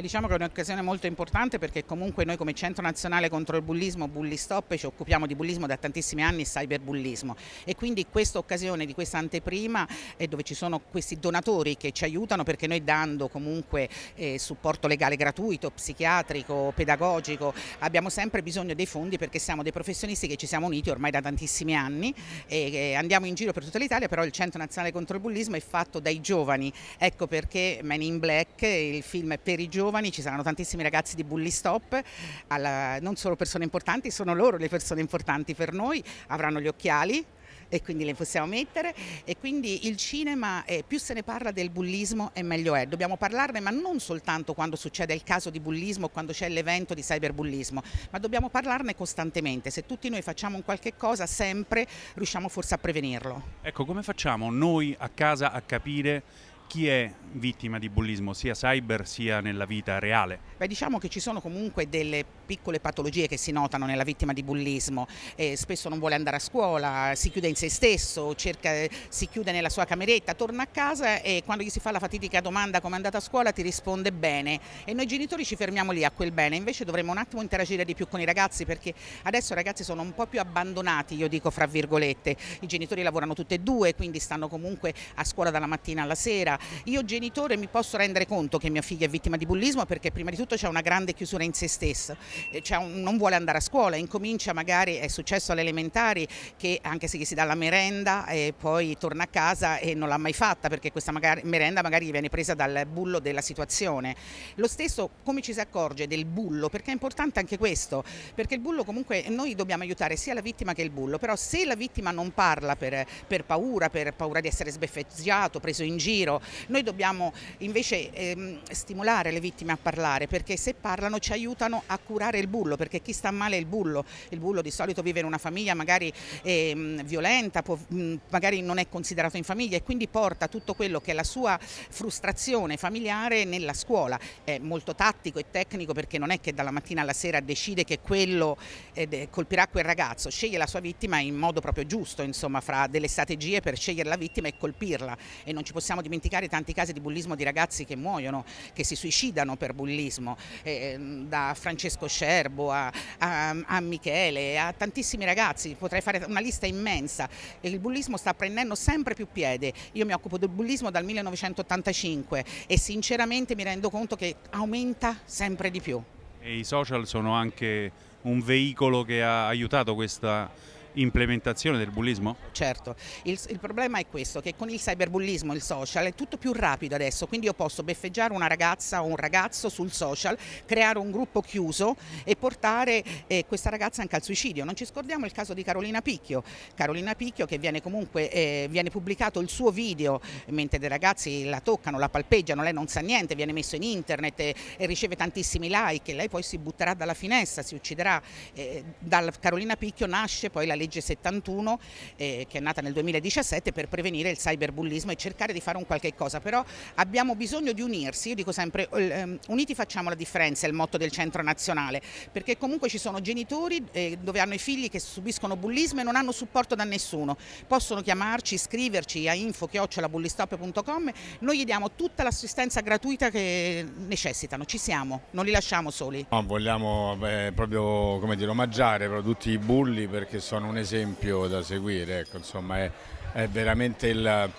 E diciamo che è un'occasione molto importante perché comunque noi come Centro Nazionale contro il Bullismo, Bully Stop, ci occupiamo di bullismo da tantissimi anni e cyberbullismo e quindi questa occasione di questa anteprima è dove ci sono questi donatori che ci aiutano perché noi dando comunque eh, supporto legale gratuito, psichiatrico, pedagogico, abbiamo sempre bisogno dei fondi perché siamo dei professionisti che ci siamo uniti ormai da tantissimi anni e, e andiamo in giro per tutta l'Italia, però il Centro Nazionale contro il Bullismo è fatto dai giovani, ecco perché Men in Black, il film è per i giovani, giovani, ci saranno tantissimi ragazzi di Bully Stop, alla, non solo persone importanti, sono loro le persone importanti per noi, avranno gli occhiali, e quindi le possiamo mettere e quindi il cinema eh, più se ne parla del bullismo e meglio è dobbiamo parlarne ma non soltanto quando succede il caso di bullismo quando c'è l'evento di cyberbullismo ma dobbiamo parlarne costantemente se tutti noi facciamo un qualche cosa sempre riusciamo forse a prevenirlo ecco come facciamo noi a casa a capire chi è vittima di bullismo, sia cyber sia nella vita reale? Beh, diciamo che ci sono comunque delle piccole patologie che si notano nella vittima di bullismo. Eh, spesso non vuole andare a scuola, si chiude in se stesso, cerca, eh, si chiude nella sua cameretta, torna a casa e quando gli si fa la fatidica domanda come è andata a scuola ti risponde bene. E noi genitori ci fermiamo lì a quel bene. Invece dovremmo un attimo interagire di più con i ragazzi perché adesso i ragazzi sono un po' più abbandonati, io dico fra virgolette. I genitori lavorano tutti e due, quindi stanno comunque a scuola dalla mattina alla sera, io genitore mi posso rendere conto che mia figlia è vittima di bullismo perché prima di tutto c'è una grande chiusura in se stessa, eh, un, non vuole andare a scuola, incomincia magari, è successo alle elementari che anche se gli si dà la merenda e eh, poi torna a casa e non l'ha mai fatta perché questa magari, merenda magari viene presa dal bullo della situazione. Lo stesso come ci si accorge del bullo, perché è importante anche questo, perché il bullo comunque noi dobbiamo aiutare sia la vittima che il bullo, però se la vittima non parla per, per paura, per paura di essere sbeffeggiato, preso in giro, noi dobbiamo invece ehm, stimolare le vittime a parlare perché se parlano ci aiutano a curare il bullo perché chi sta male è il bullo, il bullo di solito vive in una famiglia magari ehm, violenta, può, mh, magari non è considerato in famiglia e quindi porta tutto quello che è la sua frustrazione familiare nella scuola. È molto tattico e tecnico perché non è che dalla mattina alla sera decide che quello eh, colpirà quel ragazzo, sceglie la sua vittima in modo proprio giusto, insomma, fra delle strategie per scegliere la vittima e colpirla e non ci possiamo dimenticare raccontare tanti casi di bullismo di ragazzi che muoiono, che si suicidano per bullismo, eh, da Francesco Scerbo a, a, a, Michele, a tantissimi ragazzi, potrei fare una lista immensa. Il bullismo sta prendendo sempre più piede. Io mi occupo del bullismo dal 1985 e sinceramente mi rendo conto che aumenta sempre di più. E i social sono anche un veicolo che ha aiutato questa implementazione del bullismo? Certo, il, il, problema è questo, che con il cyberbullismo, il social, è tutto più rapido adesso, quindi io posso beffeggiare una ragazza o un ragazzo sul social, creare un gruppo chiuso e portare eh, questa ragazza anche al suicidio. Non ci scordiamo il caso di Carolina Picchio, Carolina Picchio che viene comunque, eh, viene pubblicato il suo video mentre dei ragazzi la toccano, la palpeggiano, lei non sa niente, viene messo in internet e, e riceve tantissimi like e lei poi si butterà dalla finestra, si ucciderà. Eh, dal Carolina Picchio nasce poi la legge 71 eh, che è nata nel 2017 per prevenire il cyberbullismo e cercare di fare un qualche cosa, però abbiamo bisogno di unirsi, io dico sempre eh, ehm, uniti facciamo la differenza, è il motto del centro nazionale, perché comunque ci sono genitori eh, dove hanno i figli che subiscono bullismo e non hanno supporto da nessuno, possono chiamarci, scriverci a info-bullistop.com, noi gli diamo tutta l'assistenza gratuita che necessitano, ci siamo, non li lasciamo soli. No, vogliamo beh, proprio dire, omaggiare tutti i bulli perché sono un esempio da seguire, ecco, insomma, è, è veramente il,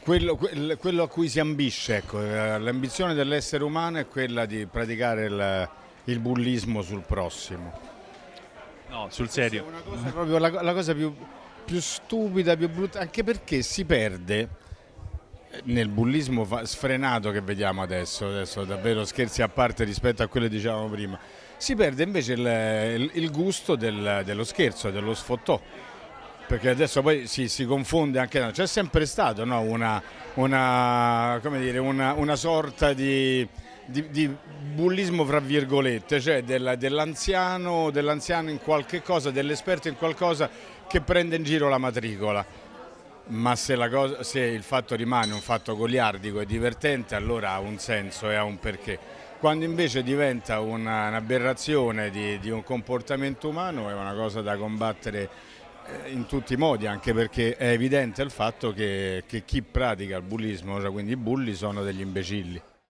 quello, quello, a cui si ambisce, ecco, eh, l'ambizione dell'essere umano è quella di praticare il, il bullismo sul prossimo. No, sul serio. Sì, cosa, proprio la, la cosa più, più, stupida, più brutta, anche perché si perde eh, nel bullismo sfrenato che vediamo adesso, adesso davvero scherzi a parte rispetto a quello che dicevamo prima si perde invece il, il gusto del, dello scherzo, dello sfottò. Perché adesso poi si, si confonde anche, no, c'è sempre stato no, una, una, dire, una, una, sorta di, di, di, bullismo fra virgolette, cioè dell'anziano, dell in qualche cosa, dell'esperto in qualcosa che prende in giro la matricola. Ma se, la cosa, se il fatto rimane un fatto goliardico e divertente allora ha un senso e ha un perché quando invece diventa un'aberrazione di, di, un comportamento umano è una cosa da combattere eh, in tutti i modi, anche perché è evidente il fatto che, che chi pratica il bullismo, cioè quindi i bulli, sono degli imbecilli.